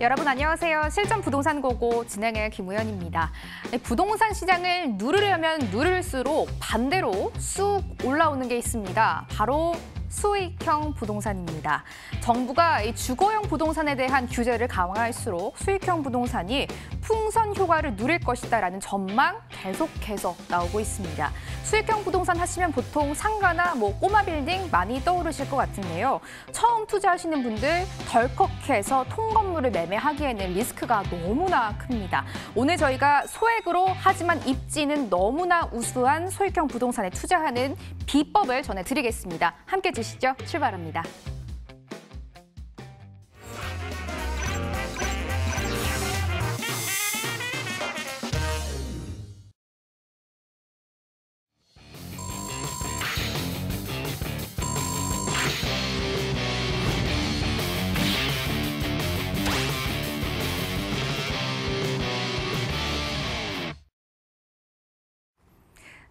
여러분 안녕하세요. 실전 부동산 고고 진행의 김우현입니다. 네, 부동산 시장을 누르려면 누를수록 반대로 쑥 올라오는 게 있습니다. 바로 수익형 부동산입니다. 정부가 이주거용 부동산에 대한 규제를 강화할수록 수익형 부동산이 풍선 효과를 누릴 것이다라는 전망 계속해서 나오고 있습니다. 수익형 부동산 하시면 보통 상가나 뭐 꼬마 빌딩 많이 떠오르실 것 같은데요. 처음 투자하시는 분들 덜컥해서 통건물을 매매하기에는 리스크가 너무나 큽니다. 오늘 저희가 소액으로 하지만 입지는 너무나 우수한 소액형 부동산에 투자하는 비법을 전해드리겠습니다. 함께 주시죠 출발합니다.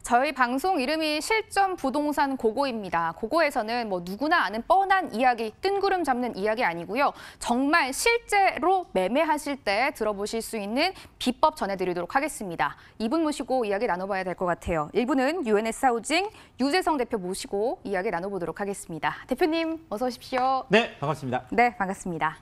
저희 방송 이름이 실전 부동산 고고입니다. 고고에서는 뭐 누구나 아는 뻔한 이야기, 뜬구름 잡는 이야기 아니고요. 정말 실제로 매매하실 때 들어보실 수 있는 비법 전해드리도록 하겠습니다. 이분 모시고 이야기 나눠봐야 될 것 같아요. 일분은 UNS 하우징 유재성 대표 모시고 이야기 나눠보도록 하겠습니다. 대표님 어서 오십시오. 네, 반갑습니다. 네, 반갑습니다.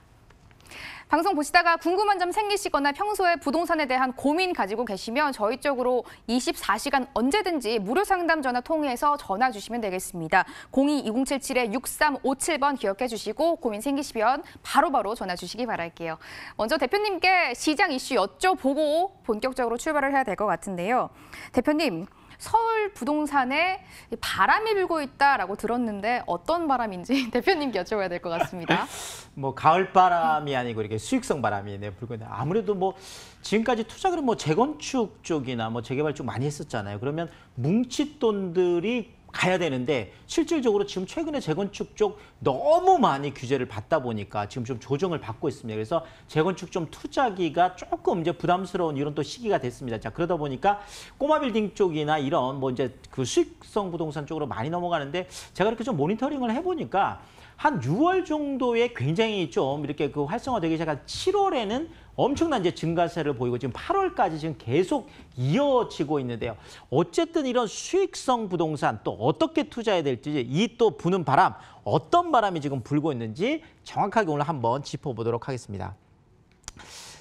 방송 보시다가 궁금한 점 생기시거나 평소에 부동산에 대한 고민 가지고 계시면 저희 쪽으로 24시간 언제든지 무료 상담 전화 통해서 전화 주시면 되겠습니다. 02-2077-6357번 기억해 주시고 고민 생기시면 바로바로 전화 주시기 바랄게요. 먼저 대표님께 시장 이슈 여쭤보고 본격적으로 출발을 해야 될 것 같은데요. 대표님, 서울 부동산에 바람이 불고 있다라고 들었는데 어떤 바람인지 대표님께 여쭤봐야 될 것 같습니다. 뭐 가을 바람이 아니고 이렇게 수익성 바람이 네, 불고 있는데 아무래도 뭐 지금까지 투자 그뭐 재건축 쪽이나 뭐 재개발 쪽 많이 했었잖아요. 그러면 뭉칫돈들이 가야 되는데 실질적으로 지금 최근에 재건축 쪽 너무 많이 규제를 받다 보니까 지금 좀 조정을 받고 있습니다. 그래서 재건축 좀 투자기가 조금 이제 부담스러운 이런 또 시기가 됐습니다. 자 그러다 보니까 꼬마 빌딩 쪽이나 이런 뭐 이제 그 수익성 부동산 쪽으로 많이 넘어가는데 제가 이렇게 좀 모니터링을 해보니까 한 6월 정도에 굉장히 좀 이렇게 그 활성화되기 시작한 7월에는 엄청난 이제 증가세를 보이고 지금 8월까지 지금 계속 이어지고 있는데요. 어쨌든 이런 수익성 부동산 또 어떻게 투자해야 될지 이 또 부는 바람 어떤 바람이 지금 불고 있는지 정확하게 오늘 한번 짚어보도록 하겠습니다.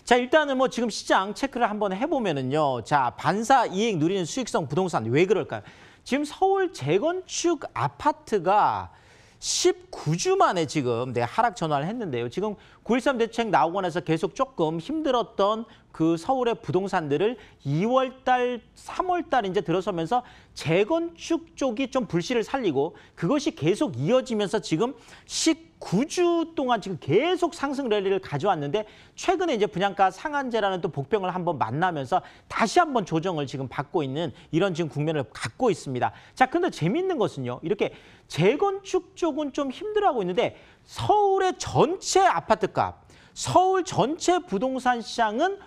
자 일단은 뭐 지금 시장 체크를 한번 해보면은요. 자 반사 이익 누리는 수익성 부동산 왜 그럴까요? 지금 서울 재건축 아파트가 19주 만에 지금 네, 하락 전환을 했는데요. 지금 9.13 대책 나오고 나서 계속 조금 힘들었던 그 서울의 부동산들을 2월 달, 3월 달 이제 들어서면서 재건축 쪽이 좀 불씨를 살리고 그것이 계속 이어지면서 지금 19주 동안 지금 계속 상승 랠리를 가져왔는데 최근에 이제 분양가 상한제라는 또 복병을 한번 만나면서 다시 한번 조정을 지금 받고 있는 이런 지금 국면을 갖고 있습니다. 자, 근데 재밌는 것은요. 이렇게 재건축 쪽은 좀 힘들어하고 있는데 서울의 전체 아파트값, 서울 전체 부동산 시장은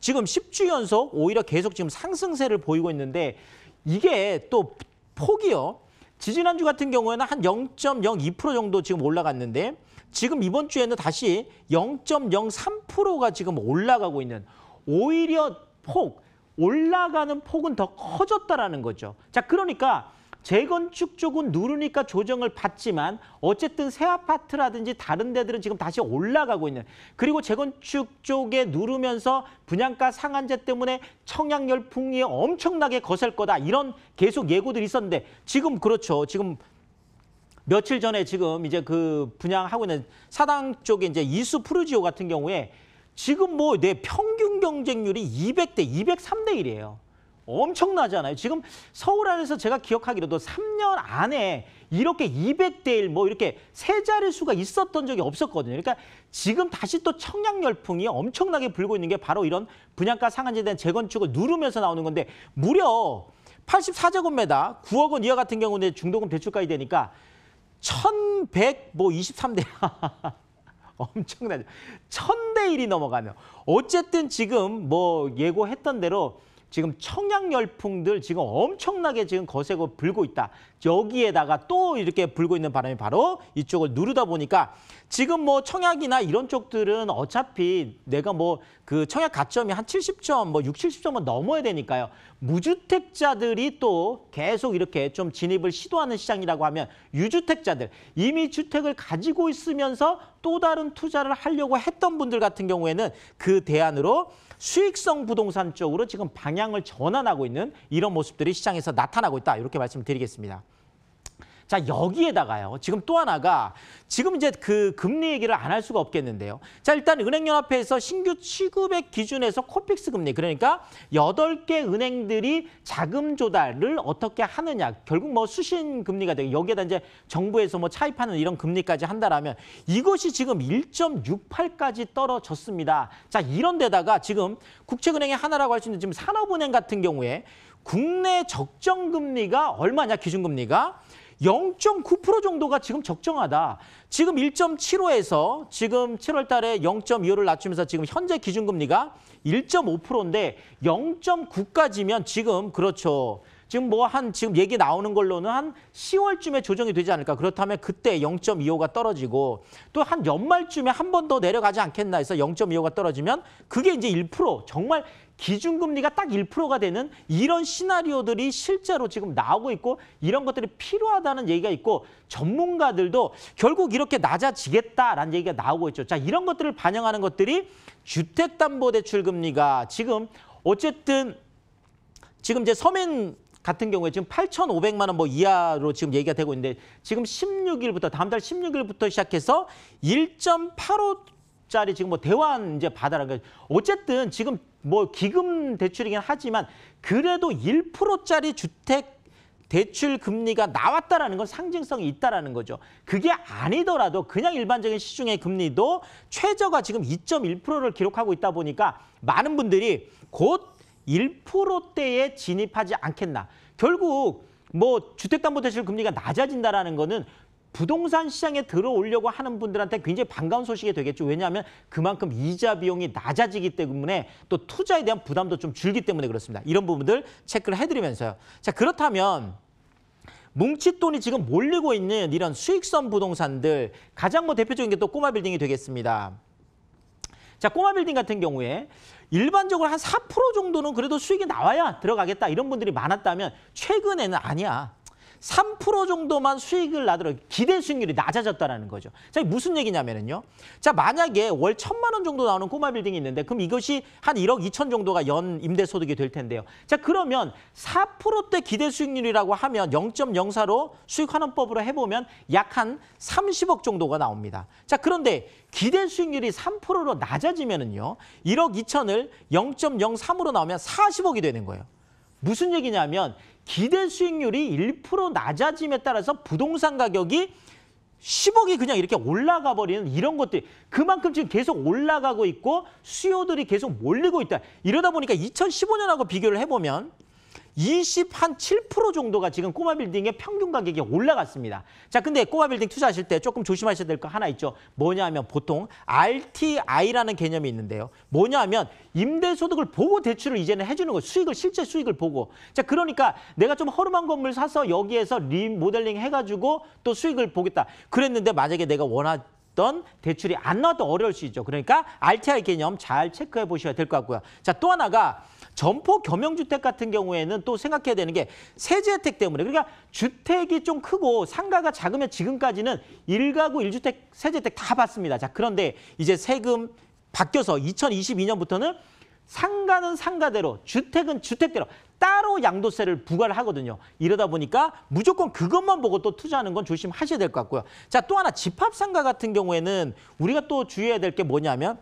지금 10주 연속 오히려 계속 지금 상승세를 보이고 있는데 이게 또 폭이요. 지지난주 같은 경우에는 한 0.02% 정도 지금 올라갔는데 지금 이번 주에는 다시 0.03%가 지금 올라가고 있는 오히려 폭 올라가는 폭은 더 커졌다라는 거죠. 자, 그러니까 재건축 쪽은 누르니까 조정을 받지만 어쨌든 새 아파트라든지 다른 데들은 지금 다시 올라가고 있는 그리고 재건축 쪽에 누르면서 분양가 상한제 때문에 청약 열풍이 엄청나게 거셀 거다 이런 계속 예고들이 있었는데 지금 그렇죠 지금 며칠 전에 지금 이제 그 분양하고 있는 사당 쪽에 이제 이수 푸르지오 같은 경우에 지금 뭐 내 평균 경쟁률이 200대 203대 1이에요. 엄청나잖아요. 지금 서울 안에서 제가 기억하기로도 3년 안에 이렇게 200대 1뭐 이렇게 세 자릿수가 있었던 적이 없었거든요. 그러니까 지금 다시 또 청약 열풍이 엄청나게 불고 있는 게 바로 이런 분양가 상한제에 대한 재건축을 누르면서 나오는 건데 무려 84제곱미터 9억 원 이하 같은 경우는 중도금 대출까지 되니까 1123대 뭐 엄청나죠. 1000대 1이 넘어가면 어쨌든 지금 뭐 예고했던 대로 지금 청약 열풍들 지금 엄청나게 지금 거세고 불고 있다. 여기에다가 또 이렇게 불고 있는 바람이 바로 이쪽을 누르다 보니까 지금 뭐 청약이나 이런 쪽들은 어차피 내가 뭐 그 청약 가점이 한 70점, 뭐 6, 70점은 넘어야 되니까요. 무주택자들이 또 계속 이렇게 좀 진입을 시도하는 시장이라고 하면 유주택자들, 이미 주택을 가지고 있으면서 또 다른 투자를 하려고 했던 분들 같은 경우에는 그 대안으로 수익성 부동산 쪽으로 지금 방향을 전환하고 있는 이런 모습들이 시장에서 나타나고 있다. 이렇게 말씀드리겠습니다. 자, 여기에다가요. 지금 또 하나가 지금 이제 그 금리 얘기를 안 할 수가 없겠는데요. 자, 일단 은행연합회에서 신규 취급액 기준에서 코픽스 금리 그러니까 여덟 개 은행들이 자금 조달을 어떻게 하느냐. 결국 뭐 수신 금리가 되고 여기에다 이제 정부에서 뭐 차입하는 이런 금리까지 한다라면 이것이 지금 1.68까지 떨어졌습니다. 자, 이런 데다가 지금 국채은행의 하나라고 할 수 있는 지금 산업은행 같은 경우에 국내 적정 금리가 얼마냐 기준 금리가 0.9% 정도가 지금 적정하다. 지금 1.75에서 지금 7월 달에 0.25를 낮추면서 지금 현재 기준금리가 1.5%인데 0.9까지면 지금 그렇죠. 지금 뭐 한 지금 얘기 나오는 걸로는 한 10월쯤에 조정이 되지 않을까. 그렇다면 그때 0.25가 떨어지고 또 한 연말쯤에 한 번 더 내려가지 않겠나 해서 0.25가 떨어지면 그게 이제 1% 정말 기준금리가 딱 1%가 되는 이런 시나리오들이 실제로 지금 나오고 있고 이런 것들이 필요하다는 얘기가 있고 전문가들도 결국 이렇게 낮아지겠다라는 얘기가 나오고 있죠. 자, 이런 것들을 반영하는 것들이 주택담보대출금리가 지금 어쨌든 지금 이제 서민 같은 경우에 지금 8,500만 원 뭐 이하로 지금 얘기가 되고 있는데 지금 16일부터 다음 달 16일부터 시작해서 1.85 짜리 지금 뭐 대환 이제 받아라. 그러니까 어쨌든 지금 뭐 기금 대출이긴 하지만 그래도 1%짜리 주택 대출 금리가 나왔다라는 건 상징성이 있다라는 거죠. 그게 아니더라도 그냥 일반적인 시중의 금리도 최저가 지금 2.1%를 기록하고 있다 보니까 많은 분들이 곧 1%대에 진입하지 않겠나. 결국 뭐 주택담보대출 금리가 낮아진다라는 거는 부동산 시장에 들어오려고 하는 분들한테 굉장히 반가운 소식이 되겠죠. 왜냐하면 그만큼 이자 비용이 낮아지기 때문에 또 투자에 대한 부담도 좀 줄기 때문에 그렇습니다. 이런 부분들 체크를 해드리면서요. 자 그렇다면 뭉칫돈이 지금 몰리고 있는 이런 수익성 부동산들 가장 뭐 대표적인 게 또 꼬마 빌딩이 되겠습니다. 자, 꼬마 빌딩 같은 경우에 일반적으로 한 4% 정도는 그래도 수익이 나와야 들어가겠다 이런 분들이 많았다면 최근에는 아니야. 3% 정도만 수익을 나더라도 기대 수익률이 낮아졌다는 거죠. 자, 무슨 얘기냐면요. 자, 만약에 월 천만 원 정도 나오는 꼬마 빌딩이 있는데 그럼 이것이 한 1억 2천 정도가 연 임대 소득이 될 텐데요. 자, 그러면 4%대 기대 수익률이라고 하면 0.04로 수익 환원법으로 해 보면 약 한 30억 정도가 나옵니다. 자, 그런데 기대 수익률이 3%로 낮아지면은요. 1억 2천을 0.03으로 나오면 40억이 되는 거예요. 무슨 얘기냐면 기대 수익률이 1% 낮아짐에 따라서 부동산 가격이 10억이 그냥 이렇게 올라가 버리는 이런 것들 그만큼 지금 계속 올라가고 있고 수요들이 계속 몰리고 있다. 이러다 보니까 2015년하고 비교를 해보면 20한7% 정도가 지금 꼬마 빌딩의 평균 가격이 올라갔습니다. 자, 근데 꼬마 빌딩 투자하실 때 조금 조심하셔야 될 거 하나 있죠. 뭐냐면 하 보통 RTI라는 개념이 있는데요. 뭐냐면 하 임대 소득을 보고 대출을 이제는 해주는 거예요. 수익을 실제 수익을 보고. 자, 그러니까 내가 좀 허름한 건물 사서 여기에서 리모델링 해가지고 또 수익을 보겠다. 그랬는데 만약에 내가 원하 던 대출이 안 나와도 어려울 수 있죠. 그러니까 RTI 개념 잘 체크해 보셔야 될 것 같고요. 자, 또 하나가 점포 겸용주택 같은 경우에는 또 생각해야 되는 게 세제 혜택 때문에 그러니까 주택이 좀 크고 상가가 작으면 지금까지는 1가구1주택 세제 혜택 다 받습니다. 자 그런데 이제 세금 바뀌어서 2022년부터는 상가는 상가대로 주택은 주택대로 따로 양도세를 부과를 하거든요. 이러다 보니까 무조건 그것만 보고 또 투자하는 건 조심하셔야 될 것 같고요. 자, 또 하나 집합상가 같은 경우에는 우리가 또 주의해야 될 게 뭐냐면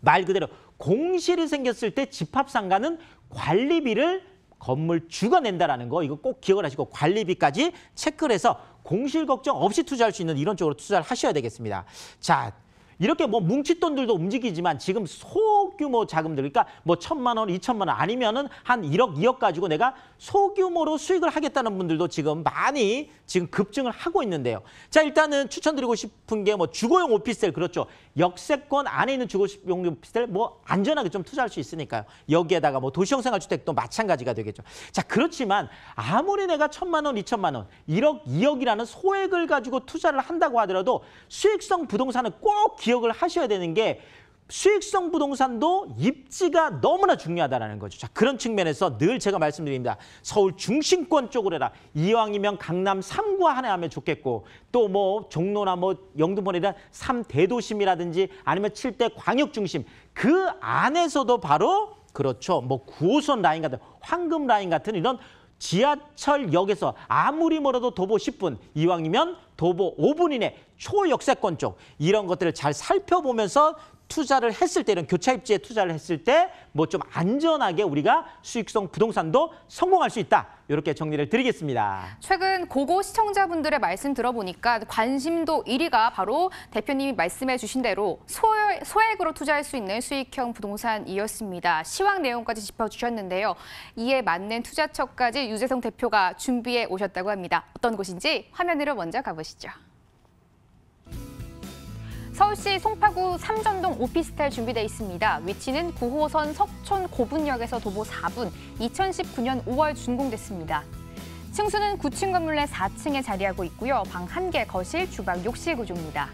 말 그대로 공실이 생겼을 때 집합상가는 관리비를 건물 주가 낸다라는 거 이거 꼭 기억을 하시고 관리비까지 체크를 해서 공실 걱정 없이 투자할 수 있는 이런 쪽으로 투자를 하셔야 되겠습니다. 자, 이렇게 뭐 뭉칫돈들도 움직이지만 지금 소 소규모 자금들 그러니까 뭐 천만 원, 이천만 원 아니면은 한일억이억 가지고 내가 소규모로 수익을 하겠다는 분들도 지금 많이 지금 급증을 하고 있는데요. 자, 일단은 추천드리고 싶은 게 뭐 주거용 오피스텔 그렇죠. 역세권 안에 있는 주거용 오피스텔 뭐 안전하게 좀 투자할 수 있으니까요. 여기에다가 뭐 도시형 생활주택도 마찬가지가 되겠죠. 자, 그렇지만 아무리 내가 천만 원, 이천만 원, 일억이억이라는 소액을 가지고 투자를 한다고 하더라도 수익성 부동산은 꼭 기억을 하셔야 되는 게 수익성 부동산도 입지가 너무나 중요하다는 거죠. 자, 그런 측면에서 늘 제가 말씀드립니다. 서울 중심권 쪽으로 해라. 이왕이면 강남 3구 안에 하면 좋겠고 또 뭐 종로나 뭐 영등포나 삼대도심이라든지 아니면 7대 광역중심 그 안에서도 바로 그렇죠. 뭐 9호선 라인 같은 황금 라인 같은 이런 지하철역에서 아무리 멀어도 도보 10분, 이왕이면 도보 5분 이내 초역세권 쪽 이런 것들을 잘 살펴보면서 투자를 했을 때는 교차 입지에 투자를 했을 때 뭐 좀 안전하게 우리가 수익성 부동산도 성공할 수 있다. 이렇게 정리를 드리겠습니다. 최근 고고 시청자분들의 말씀 들어보니까 관심도 1위가 바로 대표님이 말씀해 주신 대로 소액, 으로 투자할 수 있는 수익형 부동산이었습니다. 시황 내용까지 짚어주셨는데요. 이에 맞는 투자처까지 유재성 대표가 준비해 오셨다고 합니다. 어떤 곳인지 화면으로 먼저 가보시죠. 서울시 송파구 삼전동 오피스텔 준비되어 있습니다. 위치는 9호선 석촌 고분역에서 도보 4분, 2019년 5월 준공됐습니다. 층수는 9층 건물 내 4층에 자리하고 있고요. 방 1개, 거실, 주방, 욕실 구조입니다.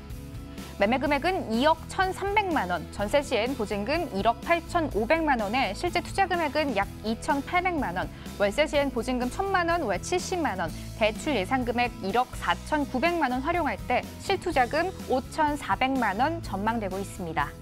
매매 금액은 2억 1,300만 원, 전세 시엔 보증금 1억 8,500만 원에 실제 투자 금액은 약 2,800만 원, 월세 시엔 보증금 1,000만 원, 월 70만 원, 대출 예상 금액 1억 4,900만 원 활용할 때 실투자금 5,400만 원 전망되고 있습니다.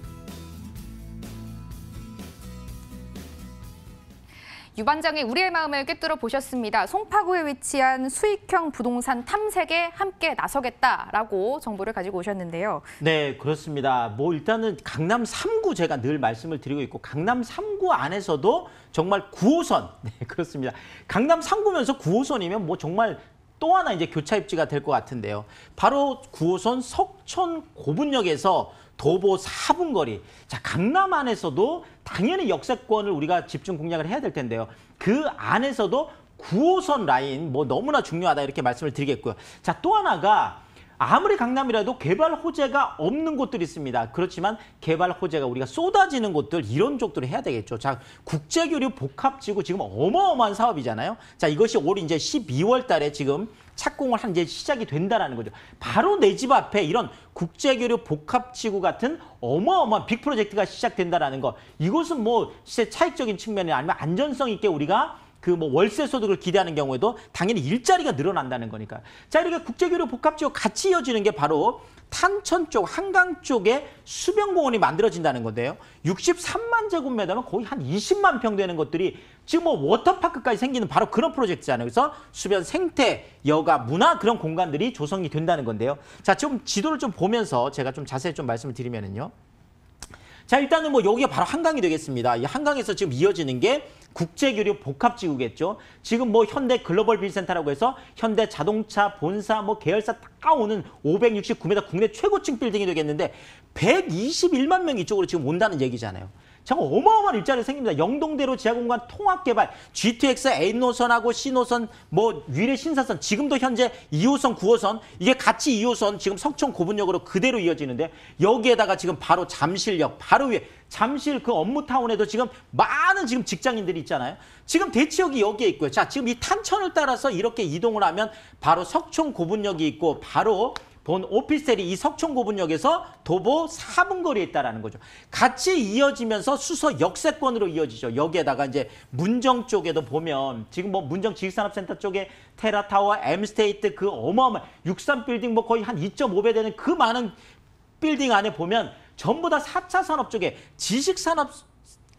유반장이 우리의 마음을 꿰뚫어 보셨습니다. 송파구에 위치한 수익형 부동산 탐색에 함께 나서겠다라고 정보를 가지고 오셨는데요. 네, 그렇습니다. 뭐 일단은 강남 3구 제가 늘 말씀을 드리고 있고 강남 3구 안에서도 정말 9호선. 네, 그렇습니다. 강남 3구면서 9호선이면 뭐 정말 또 하나 이제 교차 입지가 될 것 같은데요. 바로 9호선 석천 고분역에서 도보 4분 거리. 자, 강남 안에서도 당연히 역세권을 우리가 집중 공략을 해야 될 텐데요. 그 안에서도 9호선 라인 뭐 너무나 중요하다 이렇게 말씀을 드리겠고요. 자, 또 하나가 아무리 강남이라도 개발 호재가 없는 곳들이 있습니다. 그렇지만 개발 호재가 우리가 쏟아지는 곳들 이런 쪽들을 해야 되겠죠. 자, 국제교류 복합지구 지금 어마어마한 사업이잖아요. 자, 이것이 올 이제 12월 달에 지금 착공을 한 이제 시작이 된다라는 거죠. 바로 내 집 앞에 이런 국제교류 복합지구 같은 어마어마한 빅 프로젝트가 시작된다라는 거. 이것은 뭐 시세 차익적인 측면이 아니면 안전성 있게 우리가 그 뭐 월세 소득을 기대하는 경우에도 당연히 일자리가 늘어난다는 거니까. 자, 이렇게 국제교류 복합지구 같이 이어지는 게 바로 탄천 쪽, 한강 쪽에 수변공원이 만들어진다는 건데요. 63만 제곱미터면 거의 한 20만 평 되는 것들이 지금 뭐 워터파크까지 생기는 바로 그런 프로젝트잖아요. 그래서 수변 생태, 여가, 문화 그런 공간들이 조성이 된다는 건데요. 자, 좀 지도를 좀 보면서 제가 좀 자세히 좀 말씀을 드리면은요. 자 일단은 뭐 여기가 바로 한강이 되겠습니다. 이 한강에서 지금 이어지는 게 국제교류 복합지구겠죠. 지금 뭐 현대 글로벌 빌센터라고 해서 현대 자동차 본사 뭐 계열사 다 오는 569m 국내 최고층 빌딩이 되겠는데 121만 명 이쪽으로 지금 온다는 얘기잖아요. 정말 어마어마한 일자리 가 생깁니다. 영동대로 지하공간 통합개발, GTX A노선하고 C노선, 뭐 위례 신사선, 지금도 현재 2호선, 9호선, 이게 같이 2호선 지금 석촌 고분역으로 그대로 이어지는데 여기에다가 지금 바로 잠실역, 바로 위에 잠실 그 업무타운에도 지금 많은 지금 직장인들이 있잖아요. 지금 대치역이 여기에 있고요. 자, 지금 이 탄천을 따라서 이렇게 이동을 하면 바로 석촌 고분역이 있고 바로 본 오피스텔이 이 석촌고분역에서 도보 4분 거리에 있다라는 거죠. 같이 이어지면서 수서 역세권으로 이어지죠. 여기에다가 이제 문정 쪽에도 보면 지금 뭐 문정 지식산업센터 쪽에 테라타워, 엠스테이트 그 어마어마한 63빌딩 뭐 거의 한 2.5배 되는 그 많은 빌딩 안에 보면 전부 다 4차 산업 쪽에 지식산업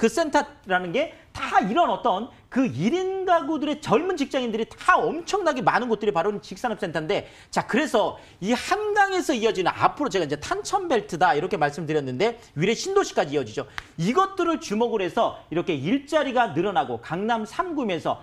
그 센터라는 게 다 이런 어떤 그일인 가구들의 젊은 직장인들이 다 엄청나게 많은 곳들이 바로 직산업센터인데 자 그래서 이 한강에서 이어지는 앞으로 제가 이제 탄천벨트다 이렇게 말씀드렸는데 위례 신도시까지 이어지죠. 이것들을 주목을 해서 이렇게 일자리가 늘어나고 강남 삼구면서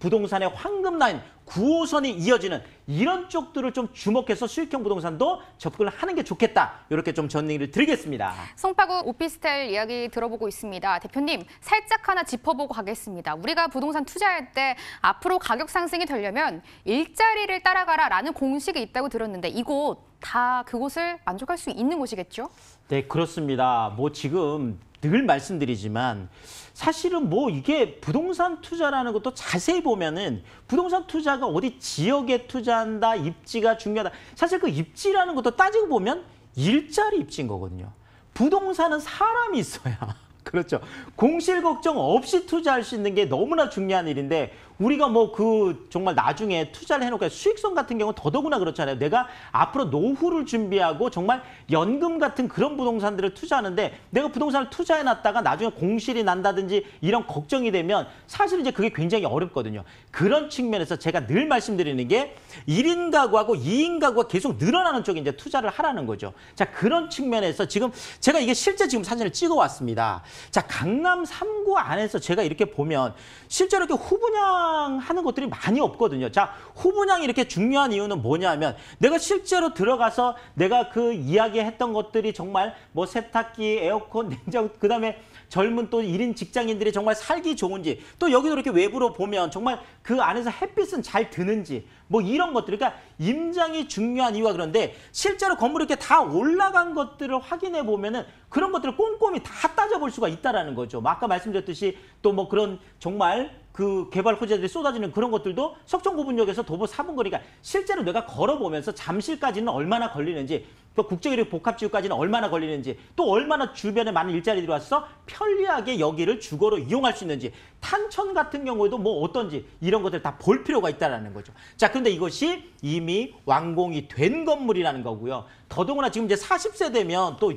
부동산의 황금라인 9호선이 이어지는 이런 쪽들을 좀 주목해서 수익형 부동산도 접근을 하는 게 좋겠다. 이렇게 좀 전의를 드리겠습니다. 송파구 오피스텔 이야기 들어보고 있습니다. 대표님, 살짝 하나 짚어보고 가겠습니다. 우리가 부동산 투자할 때 앞으로 가격 상승이 되려면 일자리를 따라가라라는 공식이 있다고 들었는데 이곳 다 그곳을 만족할 수 있는 곳이겠죠? 네, 그렇습니다. 뭐 지금 늘 말씀드리지만 사실은 뭐 이게 부동산 투자라는 것도 자세히 보면은 부동산 투자가 어디 지역에 투자 투자한다, 입지가 중요하다. 사실 그 입지라는 것도 따지고 보면 일자리 입지인 거거든요. 부동산은 사람이 있어야. 그렇죠. 공실 걱정 없이 투자할 수 있는 게 너무나 중요한 일인데 우리가 뭐 그 정말 나중에 투자를 해놓고 수익성 같은 경우는 더더구나 그렇잖아요. 내가 앞으로 노후를 준비하고 정말 연금 같은 그런 부동산들을 투자하는데 내가 부동산을 투자해놨다가 나중에 공실이 난다든지 이런 걱정이 되면 사실 이제 그게 굉장히 어렵거든요. 그런 측면에서 제가 늘 말씀드리는 게1인 가구하고 2인 가구가 계속 늘어나는 쪽에 이제 투자를 하라는 거죠. 자, 그런 측면에서 지금 제가 이게 실제 지금 사진을 찍어왔습니다. 자, 강남 3구 안에서 제가 이렇게 보면 실제로 이렇게 후분양 후분하는 것들이 많이 없거든요. 자, 후분양이 이렇게 중요한 이유는 뭐냐면 내가 실제로 들어가서 내가 그 이야기했던 것들이 정말 뭐 세탁기, 에어컨, 냉장 그다음에 젊은 또 1인 직장인들이 정말 살기 좋은지 또여기도 이렇게 외부로 보면 정말 그 안에서 햇빛은 잘 드는지 뭐 이런 것들 그러니까 임장이 중요한 이유가 그런데 실제로 건물 이렇게 다 올라간 것들을 확인해 보면은 그런 것들을 꼼꼼히 다 따져볼 수가 있다라는 거죠. 뭐 아까 말씀드렸듯이 또 뭐 그런 정말 그 개발 호재들이 쏟아지는 그런 것들도 석촌고분역에서 도보 4분 거리가 실제로 내가 걸어보면서 잠실까지는 얼마나 걸리는지 또 국제교류 복합지구까지는 얼마나 걸리는지 또 얼마나 주변에 많은 일자리들이 와서 편리하게 여기를 주거로 이용할 수 있는지 탄천 같은 경우에도 뭐 어떤지 이런 것들 다 볼 필요가 있다는 거죠. 자 그런데 이것이 이미 완공이 된 건물이라는 거고요. 더더구나 지금 이제 40세 되면 또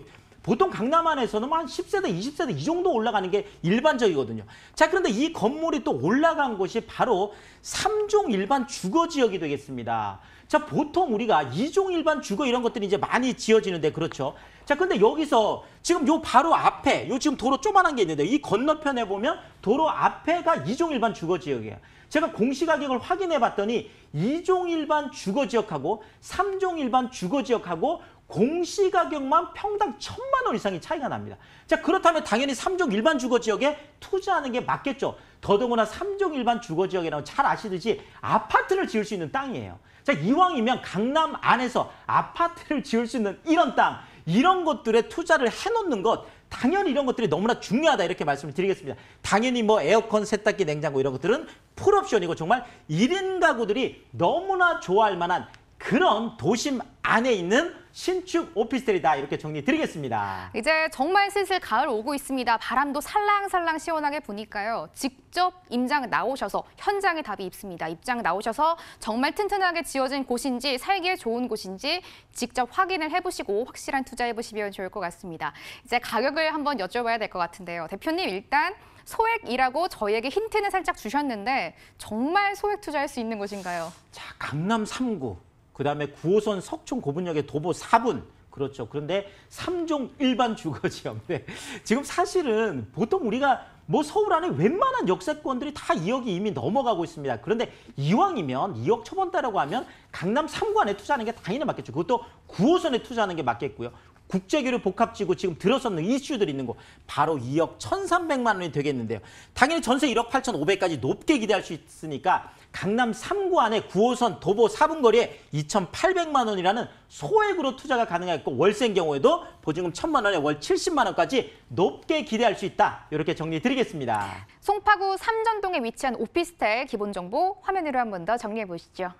보통 강남 안에서는 뭐 한 10세대, 20세대 이 정도 올라가는 게 일반적이거든요. 자, 그런데 이 건물이 또 올라간 곳이 바로 3종 일반 주거 지역이 되겠습니다. 자, 보통 우리가 2종 일반 주거 이런 것들이 이제 많이 지어지는데 그렇죠. 자, 근데 여기서 지금 요 바로 앞에 요 지금 도로 조만한 게 있는데 이 건너편에 보면 도로 앞에가 2종 일반 주거 지역이에요. 제가 공시 가격을 확인해 봤더니 2종 일반 주거 지역하고 3종 일반 주거 지역하고 공시가격만 평당 천만 원이상이 차이가 납니다. 자 그렇다면 당연히 3종 일반 주거지역에 투자하는 게 맞겠죠. 더더구나 3종 일반 주거지역이라면잘 아시듯이 아파트를 지을 수 있는 땅이에요. 자 이왕이면 강남 안에서 아파트를 지을 수 있는 이런 땅 이런 것들에 투자를 해놓는 것 당연히 이런 것들이 너무나 중요하다 이렇게 말씀을 드리겠습니다. 당연히 뭐 에어컨, 세탁기, 냉장고 이런 것들은 풀옵션이고 정말 일인 가구들이 너무나 좋아할 만한 그런 도심 안에 있는 신축 오피스텔이다 이렇게 정리 드리겠습니다. 이제 정말 슬슬 가을 오고 있습니다. 바람도 살랑살랑 시원하게 부니까요. 직접 임장 나오셔서 현장에 답이 있습니다. 입장 나오셔서 정말 튼튼하게 지어진 곳인지 살기에 좋은 곳인지 직접 확인을 해보시고 확실한 투자해보시면 좋을 것 같습니다. 이제 가격을 한번 여쭤봐야 될 것 같은데요. 대표님 일단 소액이라고 저희에게 힌트는 살짝 주셨는데 정말 소액 투자할 수 있는 곳인가요? 자, 강남 3구 그다음에 9호선 석촌 고분역에 도보 4분 그렇죠. 그런데 3종 일반 주거지역. 네. 지금 사실은 보통 우리가 뭐 서울 안에 웬만한 역세권들이 다 2억이 이미 넘어가고 있습니다. 그런데 이왕이면 2억 초반대라고 하면 강남 3관에 투자하는 게 당연히 맞겠죠. 그것도 9호선에 투자하는 게 맞겠고요. 국제교류 복합지구 지금 들어섰는 이슈들이 있는 곳 바로 2억 1,300만 원이 되겠는데요. 당연히 전세 1억 8,500까지 높게 기대할 수 있으니까 강남 3구 안에 9호선 도보 4분 거리에 2,800만 원이라는 소액으로 투자가 가능하겠고 월세인 경우에도 보증금 1,000만 원에 월 70만 원까지 높게 기대할 수 있다. 이렇게 정리드리겠습니다. 해 송파구 삼전동에 위치한 오피스텔 기본 정보 화면으로 한 번 더 정리해 보시죠.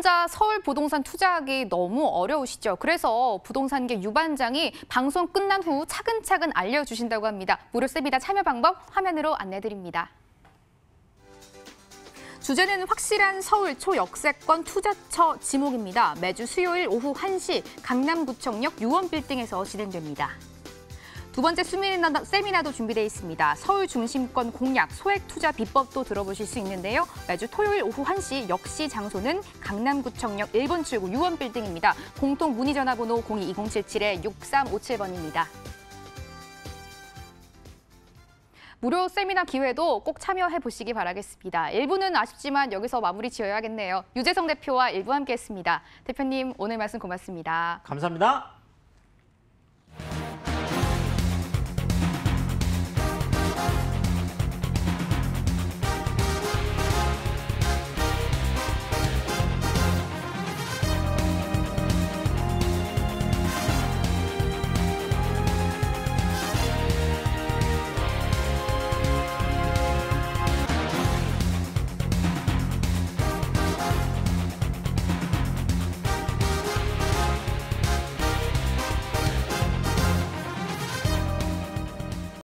혼자 서울 부동산 투자하기 너무 어려우시죠? 그래서 부동산계 유반장이 방송 끝난 후 차근차근 알려주신다고 합니다. 무료 세미나 참여 방법 화면으로 안내드립니다. 주제는 확실한 서울 초역세권 투자처 지목입니다. 매주 수요일 오후 1시 강남구청역 유원빌딩에서 진행됩니다. 두 번째 수민나 세미나도 준비되어 있습니다. 서울 중심권 공약 소액 투자 비법도 들어보실 수 있는데요. 매주 토요일 오후 1시 역시 장소는 강남구청역 1번 출구 유원빌딩입니다. 공통 문의 전화번호 022077-6357번입니다. 무료 세미나 기회도 꼭 참여해 보시기 바라겠습니다. 1부는 아쉽지만 여기서 마무리 지어야겠네요. 유재성 대표와 1부 함께했습니다. 대표님 오늘 말씀 고맙습니다. 감사합니다.